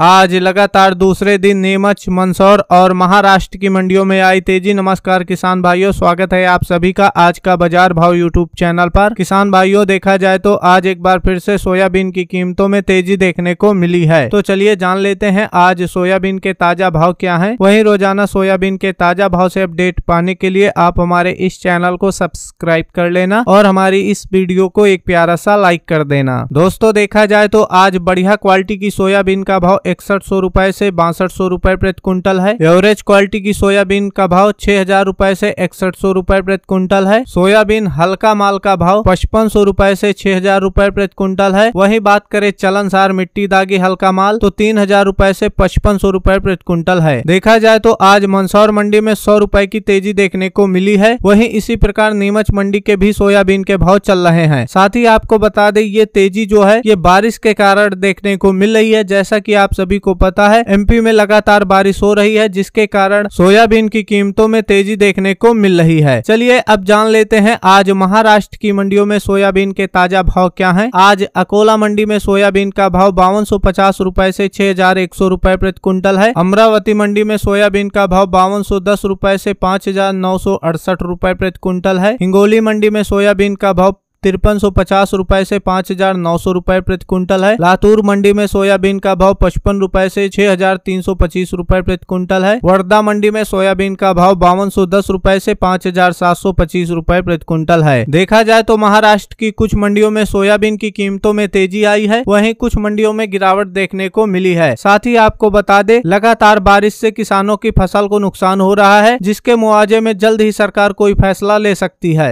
आज लगातार दूसरे दिन नीमच मंदसौर और महाराष्ट्र की मंडियों में आई तेजी नमस्कार किसान भाइयों स्वागत है आप सभी का आज का बाजार भाव यूट्यूब चैनल पर किसान भाइयों देखा जाए तो आज एक बार फिर से सोयाबीन की कीमतों में तेजी देखने को मिली है तो चलिए जान लेते हैं आज सोयाबीन के ताजा भाव क्या है वही रोजाना सोयाबीन के ताजा भाव से अपडेट पाने के लिए आप हमारे इस चैनल को सब्सक्राइब कर लेना और हमारी इस वीडियो को एक प्यारा सा लाइक कर देना दोस्तों देखा जाए तो आज बढ़िया क्वालिटी की सोयाबीन का भाव इकसठ सौ रूपए ऐसी बासठ सौ रूपए प्रति क्विंटल है एवरेज क्वालिटी की सोयाबीन का भाव छह हजार रूपए ऐसी इकसठ सौ रूपए प्रति क्विंटल है सोयाबीन हल्का माल का भाव पचपन सौ रूपए ऐसी छह हजार रूपए प्रति क्विंटल है वही बात करें चलनसार मिट्टी दागी हल्का माल तो तीन हजार रूपए ऐसी पचपन सौ रूपए प्रति क्विंटल है देखा जाए तो आज मंदसौर मंडी में सौ रूपए की तेजी देखने को मिली है वही इसी प्रकार नीमच मंडी के भी सोयाबीन के भाव चल रहे हैं साथ ही आपको बता दे ये तेजी जो है ये बारिश के कारण देखने को मिल रही है जैसा की आप आप सभी को पता है एमपी में लगातार बारिश हो रही है जिसके कारण सोयाबीन की कीमतों में तेजी देखने को मिल रही है चलिए अब जान लेते हैं आज महाराष्ट्र की मंडियों में सोयाबीन के ताजा भाव क्या है आज अकोला मंडी में सोयाबीन का भाव बावन सौ पचास रूपए ऐसी छह हजार एक सौ रूपए प्रति क्विंटल है अमरावती मंडी में सोयाबीन का भाव बावन सौ दस रूपए ऐसी पाँच हजार नौ सौ अड़सठ रूपए प्रति क्विंटल है हिंगोली मंडी में सोयाबीन का भाव तिरपन सौ पचास रूपए से पाँच हजार नौ सौ रूपए प्रति क्विंटल है लातूर मंडी में सोयाबीन का भाव पचपन रूपए से छह हजार तीन सौ पच्चीस रूपए प्रति क्विंटल है वर्धा मंडी में सोयाबीन का भाव बावन सौ दस रूपए से पाँच हजार सात सौ पच्चीस रूपए प्रति क्विंटल है देखा जाए तो महाराष्ट्र की कुछ मंडियों में सोयाबीन की कीमतों में तेजी आई है वहीं कुछ मंडियों में गिरावट देखने को मिली है साथ ही आपको बता दे लगातार बारिश से किसानों की फसल को नुकसान हो रहा है जिसके मुआवजे में जल्द ही सरकार कोई फैसला ले सकती है